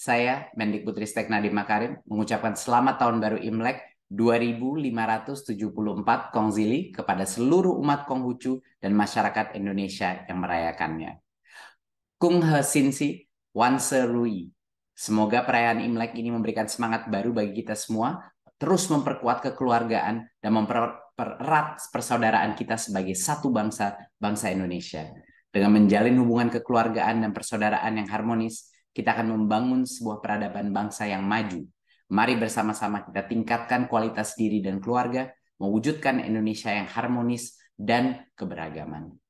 saya Mendikbudristek Nadiem Makarim mengucapkan selamat tahun baru Imlek 2574 Kongzili kepada seluruh umat Konghucu dan masyarakat Indonesia yang merayakannya. Kung He Sin Si Wan Se Rui. Semoga perayaan Imlek ini memberikan semangat baru bagi kita semua, terus memperkuat kekeluargaan dan mempererat persaudaraan kita sebagai satu bangsa, bangsa Indonesia. Dengan menjalin hubungan kekeluargaan dan persaudaraan yang harmonis, kita akan membangun sebuah peradaban bangsa yang maju. Mari bersama-sama kita tingkatkan kualitas diri dan keluarga, mewujudkan Indonesia yang harmonis dan keberagaman.